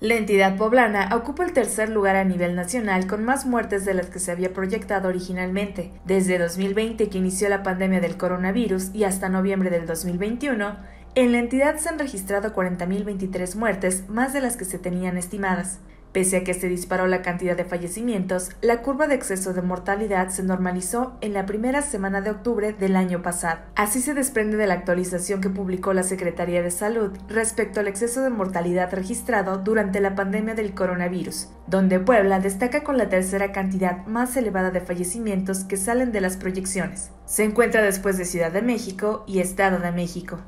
La entidad poblana ocupa el tercer lugar a nivel nacional con más muertes de las que se había proyectado originalmente. Desde 2020 que inició la pandemia del coronavirus y hasta noviembre del 2021, en la entidad se han registrado 40.023 muertes, más de las que se tenían estimadas. Pese a que se disparó la cantidad de fallecimientos, la curva de exceso de mortalidad se normalizó en la primera semana de octubre del año pasado. Así se desprende de la actualización que publicó la Secretaría de Salud respecto al exceso de mortalidad registrado durante la pandemia del coronavirus, donde Puebla destaca con la tercera cantidad más elevada de fallecimientos que salen de las proyecciones. Se encuentra después de Ciudad de México y Estado de México.